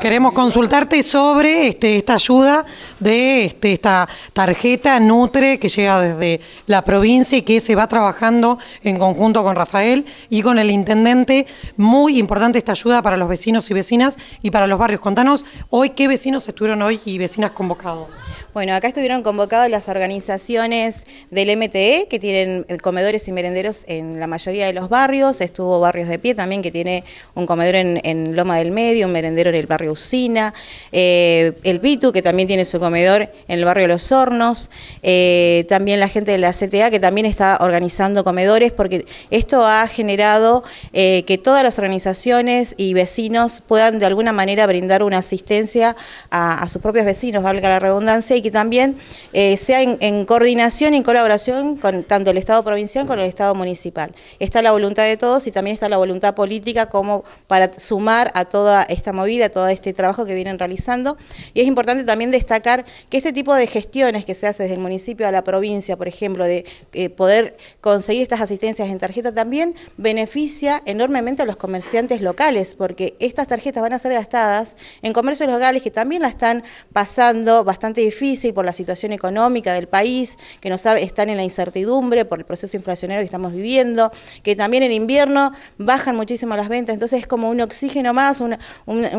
Queremos consultarte sobre este, esta ayuda de este, esta tarjeta Nutre que llega desde la provincia y que se va trabajando en conjunto con Rafael y con el intendente. Muy importante esta ayuda para los vecinos y vecinas y para los barrios. Contanos hoy qué vecinos estuvieron hoy y vecinas convocados. Bueno, acá estuvieron convocadas las organizaciones del MTE, que tienen eh, comedores y merenderos en la mayoría de los barrios. Estuvo Barrios de Pie también, que tiene un comedor en, Loma del Medio, un merendero en el barrio Usina. Eh, el Bitu, que también tiene su comedor en el barrio Los Hornos. Eh, también la gente de la CTA, que también está organizando comedores, porque esto ha generado que todas las organizaciones y vecinos puedan de alguna manera brindar una asistencia a, a sus propios vecinos, valga la redundancia, y que también eh, sea en, coordinación y en colaboración con tanto el Estado provincial como el Estado municipal. Está la voluntad de todos y también está la voluntad política como para sumar a toda esta movida, a todo este trabajo que vienen realizando. Y es importante también destacar que este tipo de gestiones que se hace desde el municipio a la provincia, por ejemplo, de eh, poder conseguir estas asistencias en tarjeta, también beneficia enormemente a los comerciantes locales, porque estas tarjetas van a ser gastadas en comercios locales que también la están pasando bastante difícil y por la situación económica del país, que no sabe, están en la incertidumbre por el proceso inflacionario que estamos viviendo, que también en invierno bajan muchísimo las ventas, entonces es como un oxígeno más, un,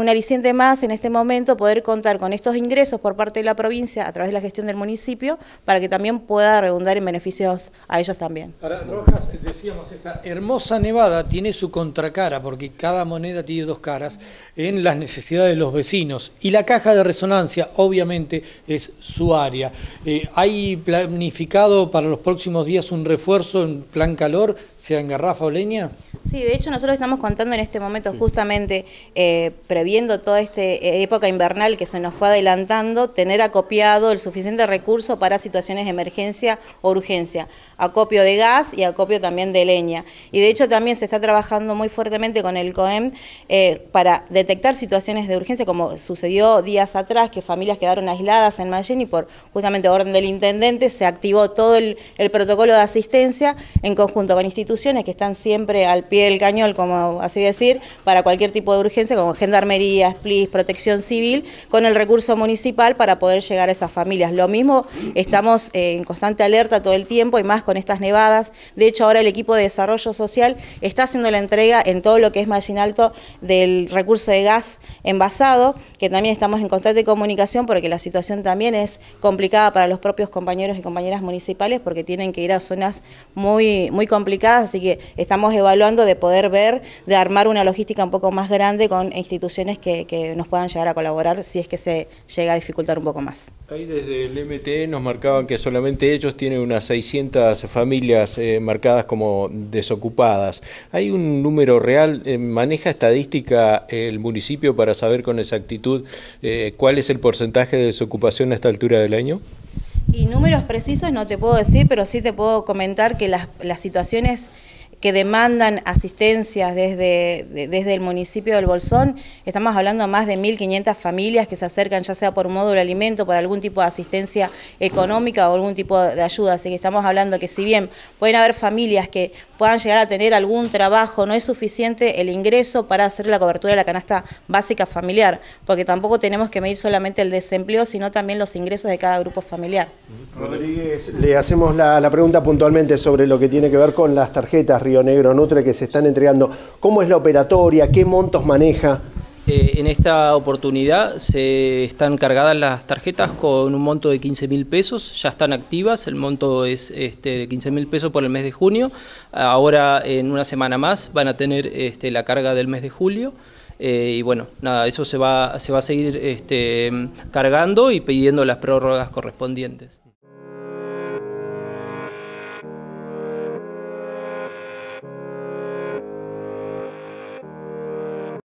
aliciente más en este momento poder contar con estos ingresos por parte de la provincia a través de la gestión del municipio para que también pueda redundar en beneficios a ellos también. Rojas, decíamos, esta hermosa nevada tiene su contracara porque cada moneda tiene dos caras en las necesidades de los vecinos y la caja de resonancia obviamente es su área. Eh, ¿Hay planificado para los próximos días un refuerzo en plan calor, sea en garrafa o leña? Sí, de hecho nosotros estamos contando en este momento justamente, eh, previendo toda esta eh, época invernal que se nos fue adelantando, tener acopiado el suficiente recurso para situaciones de emergencia o urgencia, acopio de gas y acopio también de leña. Y de hecho también se está trabajando muy fuertemente con el COEM eh, para detectar situaciones de urgencia, como sucedió días atrás, que familias quedaron aisladas en Mayen y por justamente orden del intendente se activó todo el, el protocolo de asistencia en conjunto con instituciones que están siempre al pie pie del cañón, como así decir, para cualquier tipo de urgencia, como gendarmería, SPLIS, protección civil, con el recurso municipal para poder llegar a esas familias. Lo mismo, estamos en constante alerta todo el tiempo y más con estas nevadas. De hecho, ahora el equipo de desarrollo social está haciendo la entrega en todo lo que es más Alto del recurso de gas envasado, que también estamos en constante comunicación porque la situación también es complicada para los propios compañeros y compañeras municipales porque tienen que ir a zonas muy, muy complicadas, así que estamos evaluando de poder ver, de armar una logística un poco más grande con instituciones que, nos puedan llegar a colaborar si es que se llega a dificultar un poco más. Ahí desde el MTE nos marcaban que solamente ellos tienen unas 600 familias eh, marcadas como desocupadas. ¿Hay un número real? Eh, ¿Maneja estadística el municipio para saber con exactitud eh, cuál es el porcentaje de desocupación a esta altura del año? Y números precisos no te puedo decir, pero sí te puedo comentar que las, las situaciones que demandan asistencias desde, desde el municipio del Bolsón, estamos hablando de más de 1.500 familias que se acercan ya sea por módulo de alimento, por algún tipo de asistencia económica o algún tipo de ayuda, así que estamos hablando que si bien pueden haber familias que puedan llegar a tener algún trabajo, no es suficiente el ingreso para hacer la cobertura de la canasta básica familiar, porque tampoco tenemos que medir solamente el desempleo, sino también los ingresos de cada grupo familiar. Rodríguez, le hacemos la, la pregunta puntualmente sobre lo que tiene que ver con las tarjetas, Negro Nutre que se están entregando. ¿Cómo es la operatoria? ¿Qué montos maneja? Eh, en esta oportunidad se están cargadas las tarjetas con un monto de 15 mil pesos, ya están activas, el monto es este, de 15 mil pesos por el mes de junio, ahora en una semana más van a tener este, la carga del mes de julio. Eh, y bueno, nada, eso se va, se va a seguir este, cargando y pidiendo las prórrogas correspondientes.